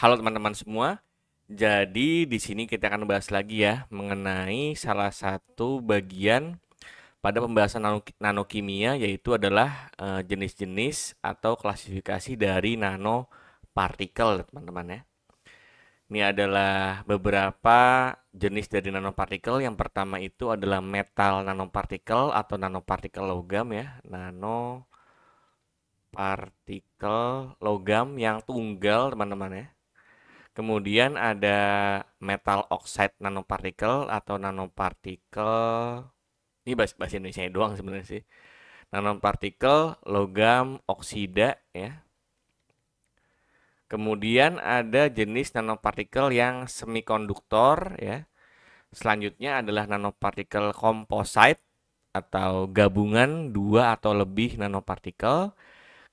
Halo teman-teman semua. Jadi di sini kita akan bahas lagi ya mengenai salah satu bagian pada pembahasan nano, nanokimia yaitu adalah eh, jenis-jenis atau klasifikasi dari nanopartikel, teman-teman ya. Ini adalah beberapa jenis dari nanopartikel. Yang pertama itu adalah metal nanopartikel atau nanopartikel logam ya, nano partikel logam yang tunggal teman-teman ya Kemudian ada metal oxide nanopartikel atau nanopartikel ini bahasa, bahasa Indonesia doang sebenarnya sih. Nanopartikel logam oksida ya. Kemudian ada jenis nanopartikel yang semikonduktor ya. Selanjutnya adalah nanopartikel komposit atau gabungan dua atau lebih nanopartikel.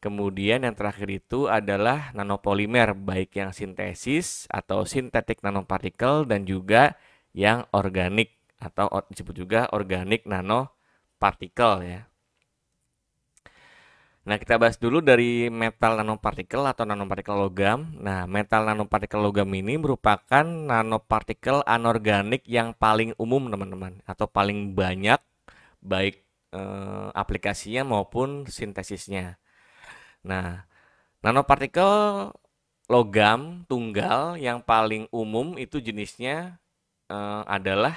Kemudian yang terakhir itu adalah nanopolimer, baik yang sintesis atau sintetik nanopartikel dan juga yang organik atau disebut juga organik nanopartikel ya. Nah, kita bahas dulu dari metal nanopartikel atau nanopartikel logam. Nah, metal nanopartikel logam ini merupakan nanopartikel anorganik yang paling umum, teman-teman, atau paling banyak baik eh, aplikasinya maupun sintesisnya. Nah, nanopartikel logam tunggal yang paling umum itu jenisnya uh, adalah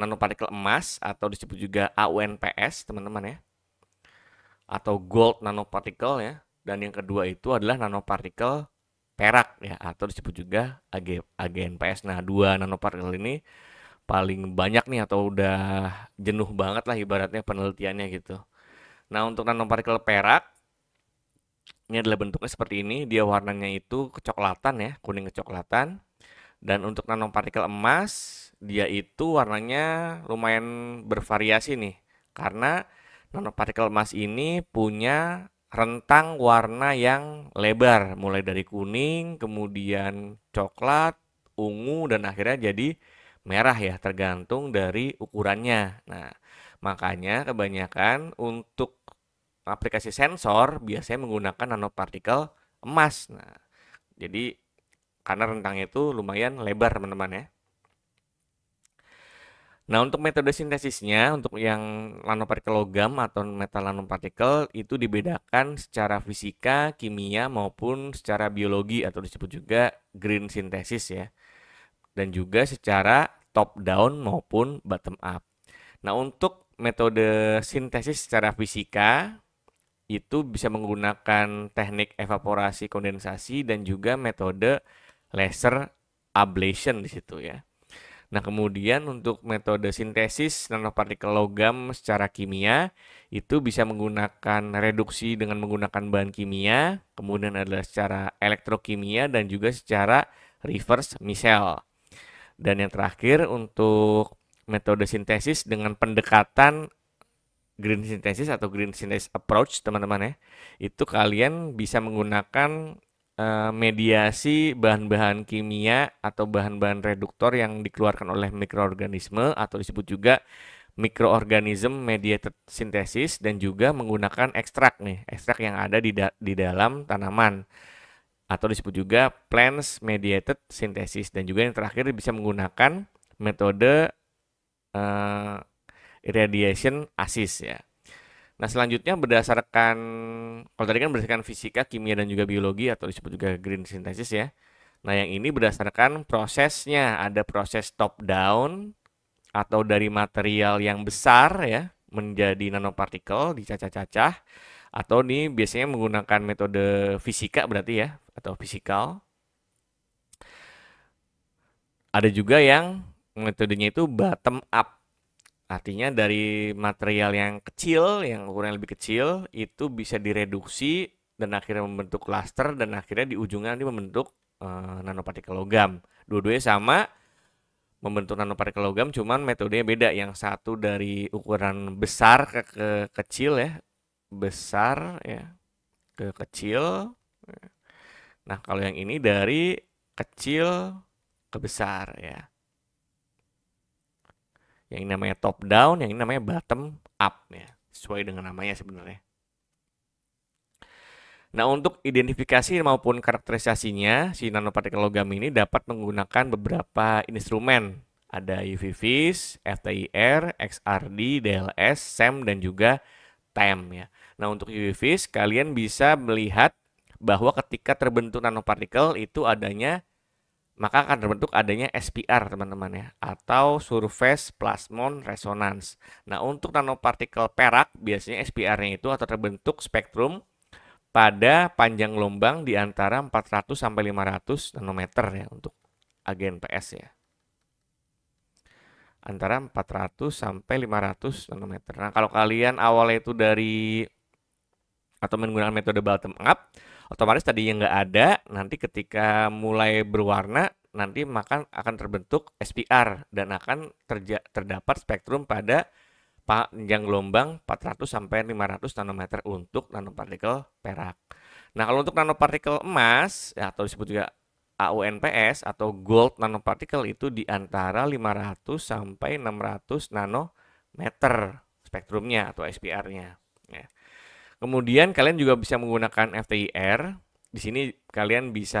nanopartikel emas atau disebut juga AUNPS, teman-teman ya. Atau gold nanopartikel ya. Dan yang kedua itu adalah nanopartikel perak ya atau disebut juga AG, AGNPS. Nah, dua nanopartikel ini paling banyak nih atau udah jenuh banget lah ibaratnya penelitiannya gitu. Nah, untuk nanopartikel perak ini adalah bentuknya seperti ini, dia warnanya itu kecoklatan ya, kuning kecoklatan. Dan untuk nanopartikel emas, dia itu warnanya lumayan bervariasi nih. Karena nanopartikel emas ini punya rentang warna yang lebar, mulai dari kuning, kemudian coklat, ungu, dan akhirnya jadi merah ya, tergantung dari ukurannya. Nah, makanya kebanyakan untuk aplikasi sensor biasanya menggunakan nanopartikel emas. Nah, jadi karena rentangnya itu lumayan lebar teman-teman ya. Nah untuk metode sintesisnya untuk yang nanopartikel logam atau metal nanopartikel itu dibedakan secara fisika, kimia maupun secara biologi atau disebut juga green sintesis ya. Dan juga secara top down maupun bottom up. Nah untuk metode sintesis secara fisika itu bisa menggunakan teknik evaporasi kondensasi dan juga metode laser ablation di situ ya. Nah, kemudian untuk metode sintesis nanopartikel logam secara kimia itu bisa menggunakan reduksi dengan menggunakan bahan kimia, kemudian adalah secara elektrokimia dan juga secara reverse misel. Dan yang terakhir untuk metode sintesis dengan pendekatan green synthesis atau green synthesis approach teman-teman ya itu kalian bisa menggunakan uh, mediasi bahan-bahan kimia atau bahan-bahan reduktor yang dikeluarkan oleh mikroorganisme atau disebut juga mikroorganisme mediated synthesis dan juga menggunakan ekstrak nih ekstrak yang ada di da di dalam tanaman atau disebut juga plants mediated synthesis dan juga yang terakhir bisa menggunakan metode uh, Radiation assist ya. Nah, selanjutnya berdasarkan kalau tadi kan berdasarkan fisika, kimia dan juga biologi atau disebut juga green synthesis ya. Nah, yang ini berdasarkan prosesnya, ada proses top down atau dari material yang besar ya menjadi nanopartikel dicacah-cacah atau ini biasanya menggunakan metode fisika berarti ya atau fisikal. Ada juga yang metodenya itu bottom up Artinya dari material yang kecil, yang ukuran lebih kecil, itu bisa direduksi dan akhirnya membentuk klaster dan akhirnya di ujungnya nanti membentuk uh, nanopartikel logam. Dua-duanya sama, membentuk nanopartikel logam, cuman metodenya beda. Yang satu dari ukuran besar ke, ke kecil ya, besar ya, ke kecil. Nah kalau yang ini dari kecil ke besar ya yang namanya top down, yang namanya bottom up ya, sesuai dengan namanya sebenarnya. Nah, untuk identifikasi maupun karakterisasinya, si nanopartikel logam ini dapat menggunakan beberapa instrumen. Ada UV-Vis, FTIR, XRD, DLS, SEM, dan juga TEM. Ya. Nah, untuk UV-Vis, kalian bisa melihat bahwa ketika terbentuk nanopartikel itu adanya maka akan terbentuk adanya SPR teman-teman ya atau surface plasmon resonance. Nah, untuk nanopartikel perak biasanya SPR-nya itu atau terbentuk spektrum pada panjang gelombang di antara 400 sampai 500 nanometer ya untuk agen PS ya. Antara 400 sampai 500 nanometer. Nah, kalau kalian awalnya itu dari atau menggunakan metode bottom up, otomatis tadi yang nggak ada nanti ketika mulai berwarna nanti makan akan terbentuk SPR dan akan terja, terdapat spektrum pada panjang gelombang 400 sampai 500 nanometer untuk nanopartikel perak. Nah, kalau untuk nanopartikel emas ya, atau disebut juga AUNPS atau gold nanopartikel itu di antara 500 sampai 600 nanometer spektrumnya atau SPR-nya. Kemudian kalian juga bisa menggunakan FTIR. Di sini kalian bisa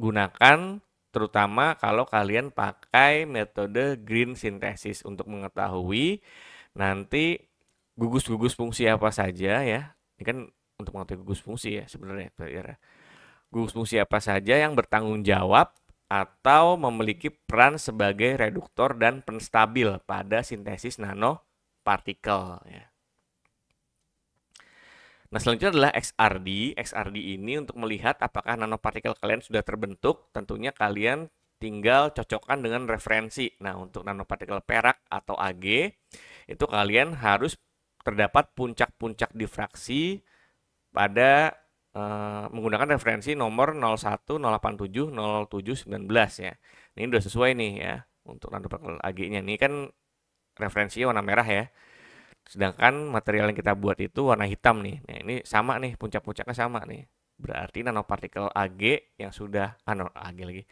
gunakan terutama kalau kalian pakai metode green synthesis untuk mengetahui nanti gugus-gugus fungsi apa saja ya. Ini kan untuk mengetahui gugus fungsi ya sebenarnya FTIR. Gugus fungsi apa saja yang bertanggung jawab atau memiliki peran sebagai reduktor dan penstabil pada sintesis nanopartikel ya. Nah, selanjutnya adalah XRD. XRD ini untuk melihat apakah nanopartikel kalian sudah terbentuk, tentunya kalian tinggal cocokkan dengan referensi. Nah, untuk nanopartikel perak atau Ag, itu kalian harus terdapat puncak-puncak difraksi pada uh, menggunakan referensi nomor 010870719 ya. Ini sudah sesuai nih ya untuk nanopartikel Ag-nya. Ini kan referensinya warna merah ya. Sedangkan material yang kita buat itu warna hitam nih. Nah, ini sama nih, puncak-puncaknya sama nih. Berarti nanopartikel Ag yang sudah ah, Ag lagi.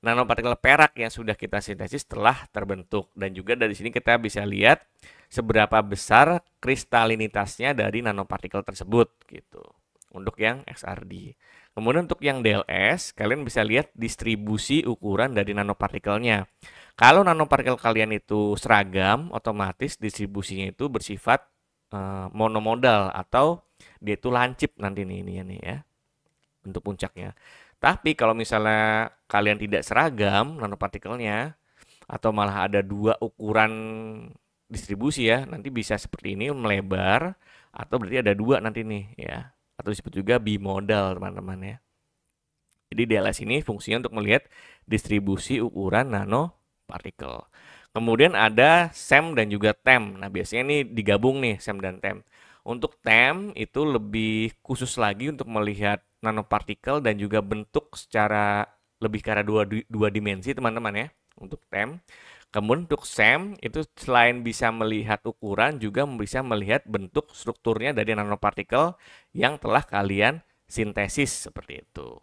Nanopartikel perak yang sudah kita sintesis telah terbentuk dan juga dari sini kita bisa lihat seberapa besar kristalinitasnya dari nanopartikel tersebut gitu. Untuk yang XRD. Kemudian untuk yang DLS, kalian bisa lihat distribusi ukuran dari nanopartikelnya. Kalau nanopartikel kalian itu seragam, otomatis distribusinya itu bersifat uh, monomodal atau dia itu lancip nanti nih ini ya nih ya untuk puncaknya. Tapi kalau misalnya kalian tidak seragam nanopartikelnya atau malah ada dua ukuran distribusi ya, nanti bisa seperti ini melebar atau berarti ada dua nanti nih ya. Atau disebut juga bimodal teman-teman ya. Jadi DLS ini fungsinya untuk melihat distribusi ukuran nano partikel. Kemudian ada SEM dan juga TEM. Nah, biasanya ini digabung nih SEM dan TEM. Untuk TEM itu lebih khusus lagi untuk melihat nanopartikel dan juga bentuk secara lebih karena dua, dua dimensi teman-teman ya untuk TEM. Kemudian untuk SEM itu selain bisa melihat ukuran juga bisa melihat bentuk strukturnya dari nanopartikel yang telah kalian sintesis seperti itu.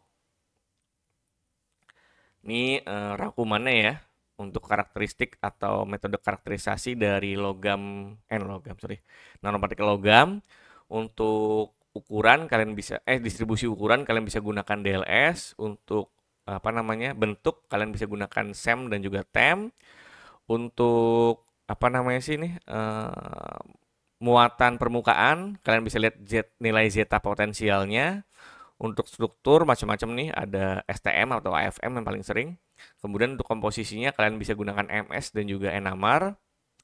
Ini eh, rangkumannya ya untuk karakteristik atau metode karakterisasi dari logam eh logam sorry nanopartikel logam untuk ukuran kalian bisa eh distribusi ukuran kalian bisa gunakan DLS untuk apa namanya bentuk kalian bisa gunakan SEM dan juga TEM untuk apa namanya sih ini uh, muatan permukaan kalian bisa lihat z, nilai zeta potensialnya untuk struktur macam-macam nih ada STM atau AFM yang paling sering. Kemudian untuk komposisinya kalian bisa gunakan MS dan juga enamar.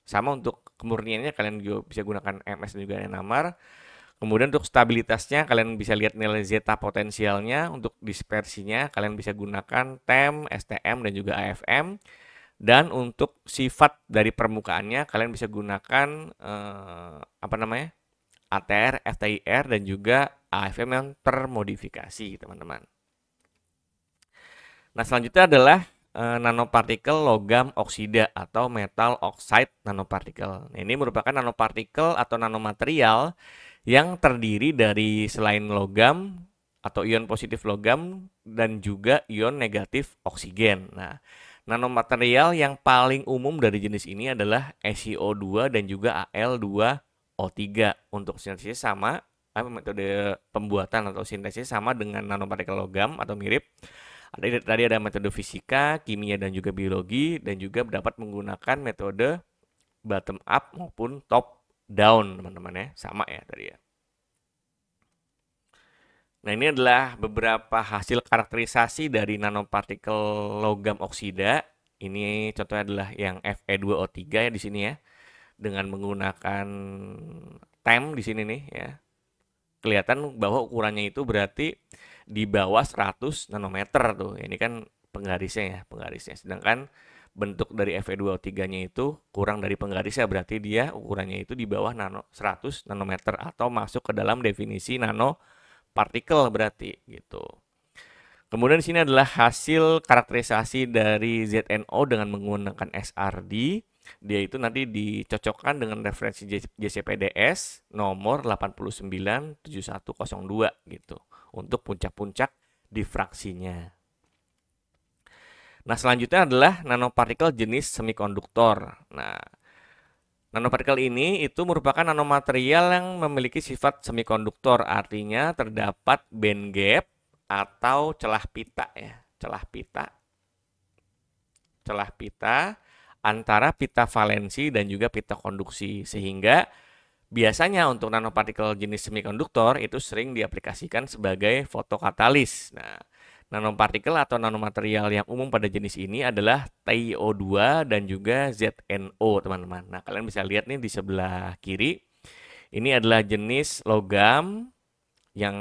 Sama untuk kemurniannya kalian juga bisa gunakan MS dan juga enamar. Kemudian untuk stabilitasnya kalian bisa lihat nilai zeta potensialnya. Untuk dispersinya kalian bisa gunakan TEM, STM dan juga AFM. Dan untuk sifat dari permukaannya kalian bisa gunakan eh, apa namanya? ATR, FTIR, dan juga AFM yang termodifikasi, teman-teman. Nah, selanjutnya adalah eh, nanopartikel logam oksida atau metal oxide nanopartikel. Nah, ini merupakan nanopartikel atau nanomaterial yang terdiri dari selain logam atau ion positif logam dan juga ion negatif oksigen. Nah, nanomaterial yang paling umum dari jenis ini adalah SiO2 dan juga Al2 O3 untuk sintesis sama apa eh, metode pembuatan atau sintesis sama dengan nanopartikel logam atau mirip. Ada tadi ada metode fisika, kimia dan juga biologi dan juga dapat menggunakan metode bottom up maupun top down teman-teman ya sama ya tadi ya. Nah ini adalah beberapa hasil karakterisasi dari nanopartikel logam oksida. Ini contohnya adalah yang Fe2O3 ya di sini ya dengan menggunakan tem di sini nih ya kelihatan bahwa ukurannya itu berarti di bawah 100 nanometer tuh ini kan penggarisnya ya penggarisnya sedangkan bentuk dari FE2O3-nya itu kurang dari penggarisnya berarti dia ukurannya itu di bawah nano 100 nanometer atau masuk ke dalam definisi nano partikel berarti gitu. Kemudian sini adalah hasil karakterisasi dari ZNO dengan menggunakan SRD dia itu nanti dicocokkan dengan referensi JCPDS nomor 897102 gitu untuk puncak-puncak difraksinya. Nah, selanjutnya adalah nanopartikel jenis semikonduktor. Nah, nanopartikel ini itu merupakan nanomaterial yang memiliki sifat semikonduktor, artinya terdapat band gap atau celah pita ya, celah pita. Celah pita antara pita valensi dan juga pita konduksi sehingga biasanya untuk nanopartikel jenis semikonduktor itu sering diaplikasikan sebagai fotokatalis. Nah, nanopartikel atau nanomaterial yang umum pada jenis ini adalah TiO2 dan juga ZNO, teman-teman. Nah, kalian bisa lihat nih di sebelah kiri. Ini adalah jenis logam yang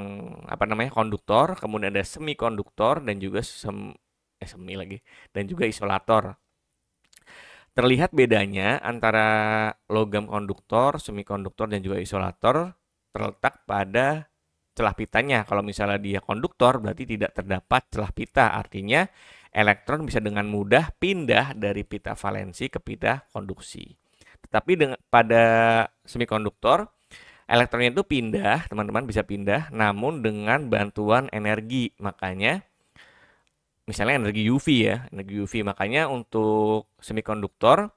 apa namanya konduktor, kemudian ada semikonduktor dan juga sem eh, semi lagi dan juga isolator. Terlihat bedanya antara logam konduktor, semikonduktor, dan juga isolator terletak pada celah pitanya. Kalau misalnya dia konduktor, berarti tidak terdapat celah pita. Artinya elektron bisa dengan mudah pindah dari pita valensi ke pita konduksi. Tetapi dengan, pada semikonduktor, elektronnya itu pindah, teman-teman bisa pindah, namun dengan bantuan energi. Makanya misalnya energi UV ya, energi UV. Makanya untuk semikonduktor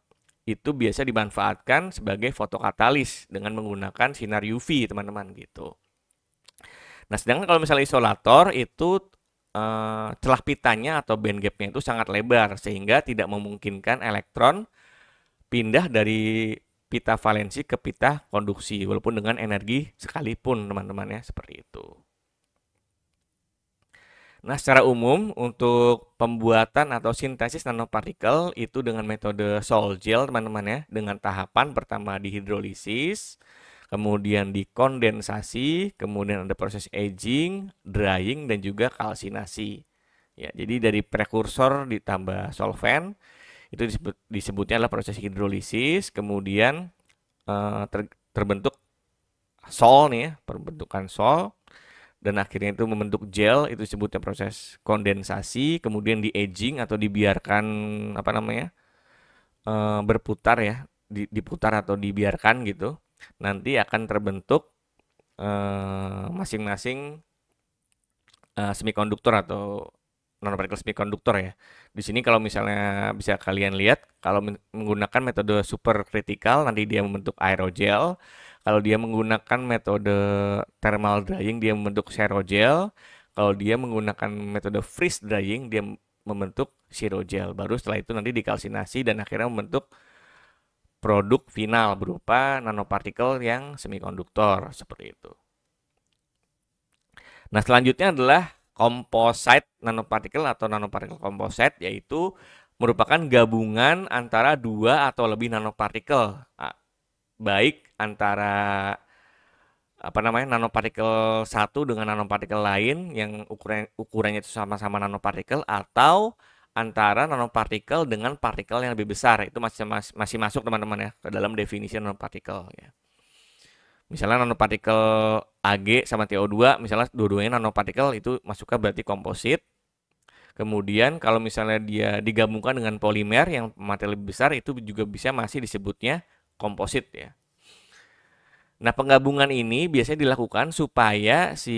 itu biasa dimanfaatkan sebagai fotokatalis dengan menggunakan sinar UV, teman-teman gitu. Nah, sedangkan kalau misalnya isolator itu eh, celah pitanya atau band gapnya itu sangat lebar sehingga tidak memungkinkan elektron pindah dari pita valensi ke pita konduksi walaupun dengan energi sekalipun teman-teman ya seperti itu. Nah, secara umum untuk pembuatan atau sintesis nanopartikel itu dengan metode sol-gel teman-teman ya, dengan tahapan pertama dihidrolisis, kemudian dikondensasi, kemudian ada proses aging, drying dan juga kalsinasi. Ya, jadi dari prekursor ditambah solvent itu disebut, disebutnya adalah proses hidrolisis, kemudian eh, ter, terbentuk sol nih ya, perbentukan sol dan akhirnya itu membentuk gel itu disebutnya proses kondensasi kemudian di aging atau dibiarkan apa namanya e, berputar ya diputar atau dibiarkan gitu nanti akan terbentuk eh, masing-masing e, e, semikonduktor atau nanopartikel semikonduktor ya. Di sini kalau misalnya bisa kalian lihat, kalau menggunakan metode super kritikal nanti dia membentuk aerogel. Kalau dia menggunakan metode thermal drying dia membentuk serogel. Kalau dia menggunakan metode freeze drying dia membentuk sirogel. Baru setelah itu nanti dikalsinasi dan akhirnya membentuk produk final berupa nanopartikel yang semikonduktor seperti itu. Nah, selanjutnya adalah komposit nanopartikel atau nanopartikel komposit yaitu merupakan gabungan antara dua atau lebih nanopartikel ah, baik antara apa namanya nanopartikel satu dengan nanopartikel lain yang ukuran ukurannya itu sama-sama nanopartikel atau antara nanopartikel dengan partikel yang lebih besar itu masih masih masuk teman-teman ya ke dalam definisi nanopartikel ya misalnya nanopartikel Ag sama TO2 misalnya dua-duanya nanopartikel itu masuknya berarti komposit kemudian kalau misalnya dia digabungkan dengan polimer yang materi lebih besar itu juga bisa masih disebutnya komposit ya Nah, penggabungan ini biasanya dilakukan supaya si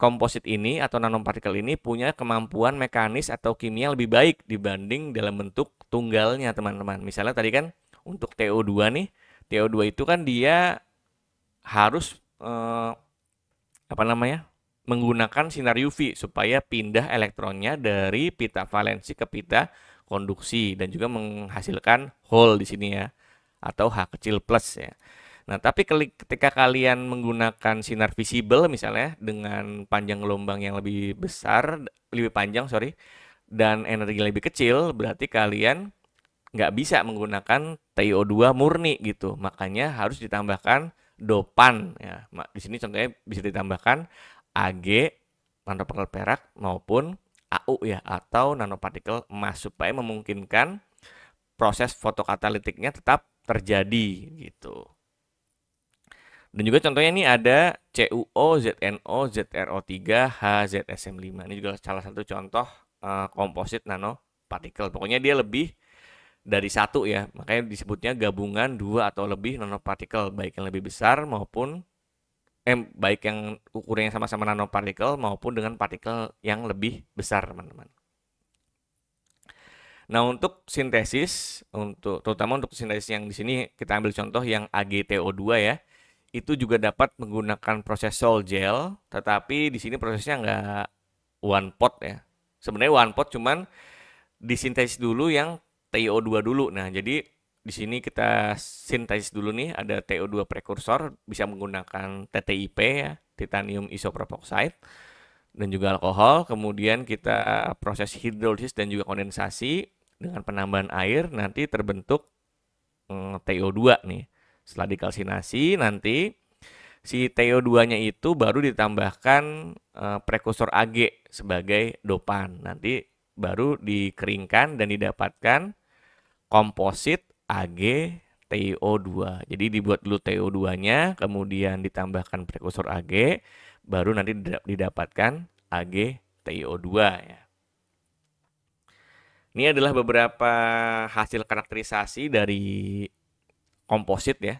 komposit ini atau nanopartikel ini punya kemampuan mekanis atau kimia lebih baik dibanding dalam bentuk tunggalnya, teman-teman. Misalnya tadi kan untuk TO2 nih, TO2 itu kan dia harus eh, apa namanya menggunakan sinar UV supaya pindah elektronnya dari pita valensi ke pita konduksi dan juga menghasilkan hole di sini ya atau H kecil plus ya. Nah, tapi ketika kalian menggunakan sinar visible misalnya dengan panjang gelombang yang lebih besar, lebih panjang, sorry, dan energi lebih kecil, berarti kalian nggak bisa menggunakan TiO2 murni gitu. Makanya harus ditambahkan dopan ya. mak Di sini contohnya bisa ditambahkan Ag nanopartikel perak maupun AU ya atau nanopartikel emas supaya memungkinkan proses fotokatalitiknya tetap terjadi gitu. Dan juga contohnya ini ada CuO, ZNO, ZRO3, HZSM5. Ini juga salah satu contoh uh, komposit partikel Pokoknya dia lebih dari satu ya makanya disebutnya gabungan dua atau lebih nanopartikel baik yang lebih besar maupun eh, baik yang ukurannya sama-sama nanopartikel maupun dengan partikel yang lebih besar teman-teman nah untuk sintesis untuk terutama untuk sintesis yang di sini kita ambil contoh yang AgTO2 ya itu juga dapat menggunakan proses sol gel tetapi di sini prosesnya nggak one pot ya sebenarnya one pot cuman disintesis dulu yang TiO2 dulu. Nah, jadi di sini kita sintesis dulu nih ada TiO2 prekursor bisa menggunakan TTIP ya, titanium isopropoxide dan juga alkohol. Kemudian kita proses hidrolisis dan juga kondensasi dengan penambahan air nanti terbentuk mm, eh, TiO2 nih. Setelah dikalsinasi nanti si TiO2-nya itu baru ditambahkan e, prekursor Ag sebagai dopan. Nanti baru dikeringkan dan didapatkan komposit Ag TiO2. Jadi dibuat dulu TiO2-nya, kemudian ditambahkan prekursor Ag, baru nanti didapatkan Ag TiO2 ya. Ini adalah beberapa hasil karakterisasi dari komposit ya.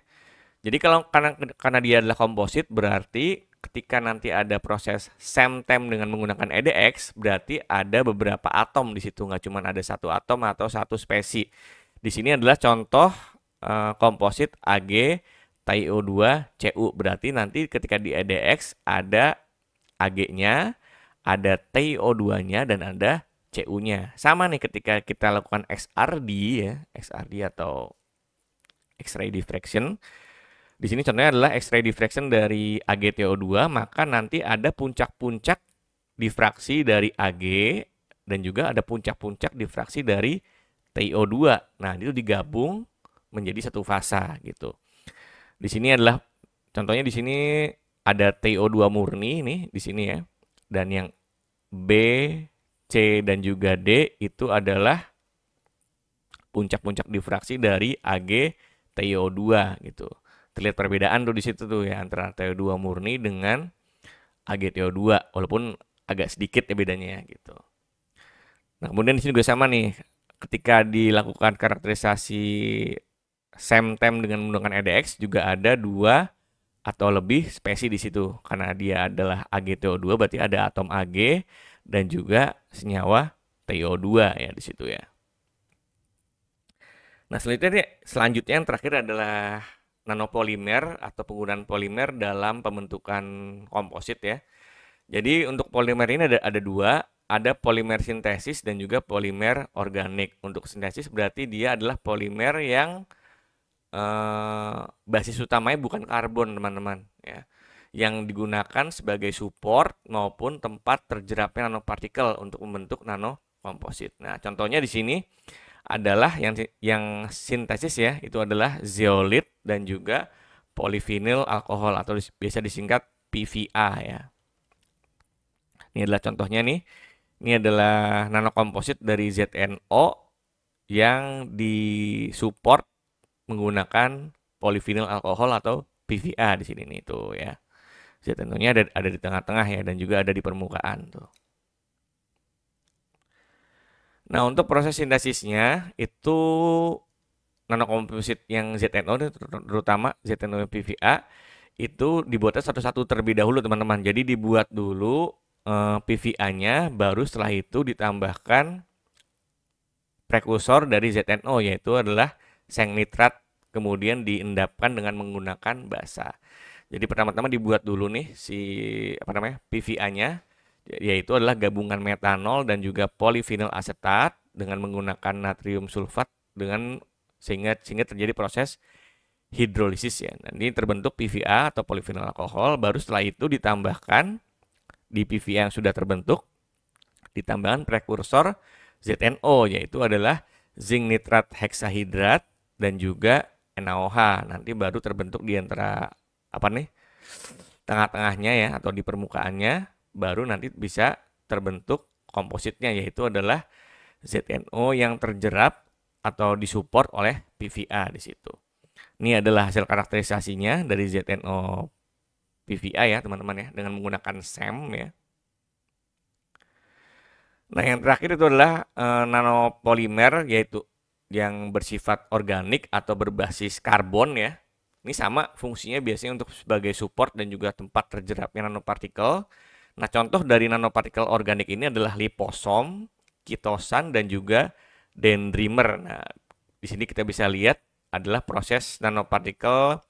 Jadi kalau karena karena dia adalah komposit berarti ketika nanti ada proses semtem dengan menggunakan EDX berarti ada beberapa atom di situ nggak cuma ada satu atom atau satu spesi. Di sini adalah contoh uh, Ag TiO2CU. Berarti nanti ketika di EDX ada Ag-nya, ada TiO2-nya dan ada CU-nya. Sama nih ketika kita lakukan XRD ya, XRD atau X-ray diffraction. Di sini contohnya adalah X-ray diffraction dari AgTO2, maka nanti ada puncak-puncak difraksi dari Ag dan juga ada puncak-puncak difraksi dari TiO2. Nah, itu digabung menjadi satu fasa gitu. Di sini adalah contohnya di sini ada TiO2 murni nih di sini ya. Dan yang B, C dan juga D itu adalah puncak-puncak difraksi dari Ag TiO2 gitu. Terlihat perbedaan tuh di situ tuh ya antara TiO2 murni dengan Ag TiO2 walaupun agak sedikit ya bedanya gitu. Nah, kemudian di sini juga sama nih ketika dilakukan karakterisasi Semtem dengan menggunakan EDX juga ada dua atau lebih spesies di situ karena dia adalah AgTO2 berarti ada atom Ag dan juga senyawa to 2 ya di situ ya. Nah, selanjutnya selanjutnya yang terakhir adalah nanopolimer atau penggunaan polimer dalam pembentukan komposit ya. Jadi untuk polimer ini ada ada dua, ada polimer sintesis dan juga polimer organik. Untuk sintesis berarti dia adalah polimer yang eh, basis utamanya bukan karbon, teman-teman, ya. Yang digunakan sebagai support maupun tempat terjerapnya nanopartikel untuk membentuk nanokomposit. Nah, contohnya di sini adalah yang yang sintesis ya, itu adalah zeolit dan juga polivinil alkohol atau biasa disingkat PVA ya. Ini adalah contohnya nih ini adalah nanokomposit dari ZNO yang disupport menggunakan polivinil alkohol atau PVA di sini nih tuh ya. zno tentunya ada, ada di tengah-tengah ya dan juga ada di permukaan tuh. Nah untuk proses sintesisnya itu nanokomposit yang ZNO terutama ZNO PVA itu dibuatnya satu-satu terlebih dahulu teman-teman. Jadi dibuat dulu Eh, PVA-nya baru setelah itu ditambahkan prekursor dari ZNO yaitu adalah seng nitrat kemudian diendapkan dengan menggunakan basa. Jadi pertama-tama dibuat dulu nih si apa namanya PVA-nya yaitu adalah gabungan metanol dan juga polifenol asetat dengan menggunakan natrium sulfat dengan sehingga sehingga terjadi proses hidrolisis ya. Nanti terbentuk PVA atau polifenol alkohol baru setelah itu ditambahkan di PV yang sudah terbentuk ditambahkan prekursor ZNO yaitu adalah zinc nitrat heksahidrat dan juga NaOH nanti baru terbentuk di antara apa nih tengah-tengahnya ya atau di permukaannya baru nanti bisa terbentuk kompositnya yaitu adalah ZNO yang terjerap atau disupport oleh PVA di situ. Ini adalah hasil karakterisasinya dari ZNO PVI ya teman-teman ya dengan menggunakan SEM ya. Nah yang terakhir itu adalah e, eh, nanopolimer yaitu yang bersifat organik atau berbasis karbon ya. Ini sama fungsinya biasanya untuk sebagai support dan juga tempat terjerapnya nanopartikel. Nah contoh dari nanopartikel organik ini adalah liposom, kitosan dan juga dendrimer. Nah di sini kita bisa lihat adalah proses nanopartikel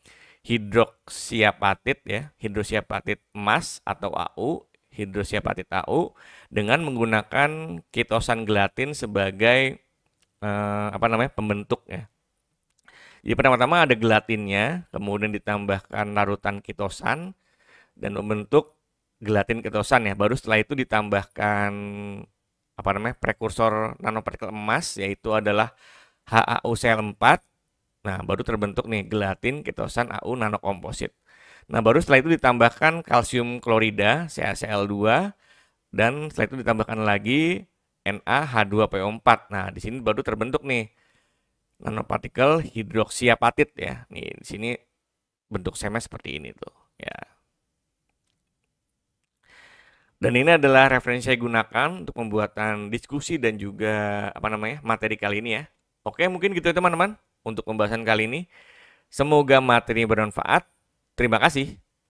hidroksiapatit ya, hidroksiapatit emas atau AU, hidroksiapatit AU dengan menggunakan kitosan gelatin sebagai eh, apa namanya pembentuk ya. Jadi pertama-tama ada gelatinnya, kemudian ditambahkan larutan kitosan dan membentuk gelatin kitosan ya. Baru setelah itu ditambahkan apa namanya prekursor nanopartikel emas yaitu adalah HAUCl4 Nah, baru terbentuk nih gelatin ketosan AU nanokomposit. Nah, baru setelah itu ditambahkan kalsium klorida CaCl2 dan setelah itu ditambahkan lagi NaH2PO4. Nah, di sini baru terbentuk nih nanopartikel hidroksiapatit ya. Nih, di sini bentuk semes seperti ini tuh, ya. Dan ini adalah referensi yang saya gunakan untuk pembuatan diskusi dan juga apa namanya? materi kali ini ya. Oke, mungkin gitu ya teman-teman untuk pembahasan kali ini. Semoga materi bermanfaat. Terima kasih.